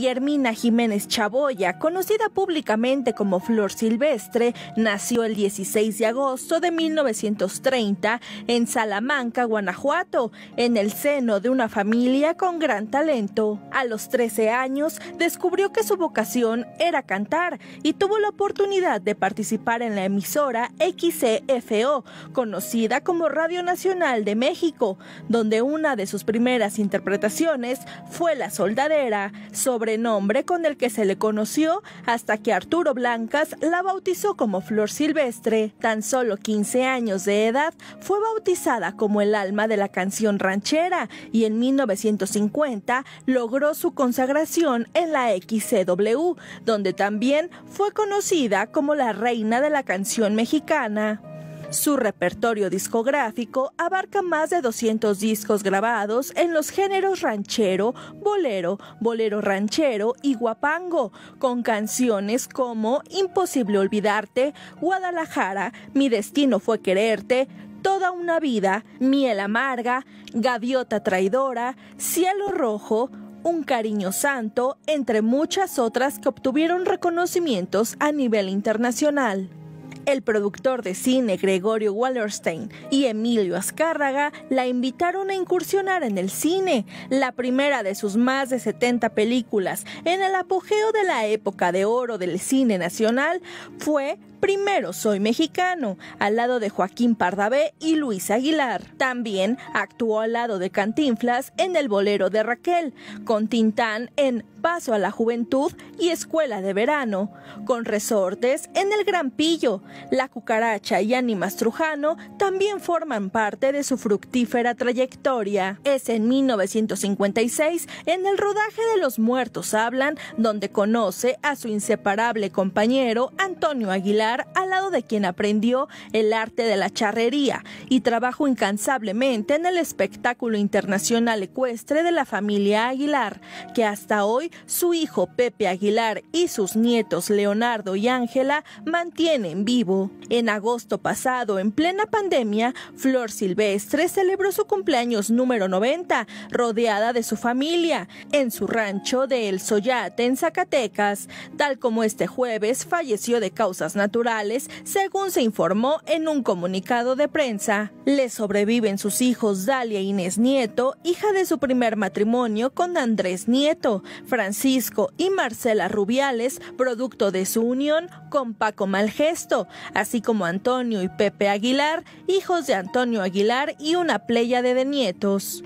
Guillermina Jiménez Chaboya, conocida públicamente como Flor Silvestre, nació el 16 de agosto de 1930 en Salamanca, Guanajuato, en el seno de una familia con gran talento. A los 13 años descubrió que su vocación era cantar y tuvo la oportunidad de participar en la emisora XCFO, conocida como Radio Nacional de México, donde una de sus primeras interpretaciones fue La Soldadera sobre nombre con el que se le conoció hasta que Arturo Blancas la bautizó como Flor Silvestre. Tan solo 15 años de edad fue bautizada como el alma de la canción ranchera y en 1950 logró su consagración en la XCW, donde también fue conocida como la reina de la canción mexicana. Su repertorio discográfico abarca más de 200 discos grabados en los géneros ranchero, bolero, bolero ranchero y guapango, con canciones como Imposible olvidarte, Guadalajara, Mi destino fue quererte, Toda una vida, Miel amarga, Gaviota traidora, Cielo rojo, un Cariño Santo, entre muchas otras que obtuvieron reconocimientos a nivel internacional. El productor de cine Gregorio Wallerstein y Emilio Azcárraga la invitaron a incursionar en el cine, la primera de sus más de 70 películas en el apogeo de la época de oro del cine nacional fue Primero Soy Mexicano, al lado de Joaquín Pardavé y Luis Aguilar. También actuó al lado de Cantinflas en El Bolero de Raquel, con Tintán en Paso a la Juventud y Escuela de Verano, con Resortes en El Gran Pillo, la cucaracha y Ánimas Trujano también forman parte de su fructífera trayectoria. Es en 1956, en el rodaje de Los Muertos Hablan, donde conoce a su inseparable compañero Antonio Aguilar, al lado de quien aprendió el arte de la charrería y trabajó incansablemente en el espectáculo internacional ecuestre de la familia Aguilar, que hasta hoy su hijo Pepe Aguilar y sus nietos Leonardo y Ángela mantienen vivo en agosto pasado, en plena pandemia, Flor Silvestre celebró su cumpleaños número 90, rodeada de su familia, en su rancho de El Soyate, en Zacatecas, tal como este jueves falleció de causas naturales, según se informó en un comunicado de prensa. Le sobreviven sus hijos Dalia e Inés Nieto, hija de su primer matrimonio con Andrés Nieto, Francisco y Marcela Rubiales, producto de su unión con Paco Malgesto, así como Antonio y Pepe Aguilar, hijos de Antonio Aguilar y una playa de nietos.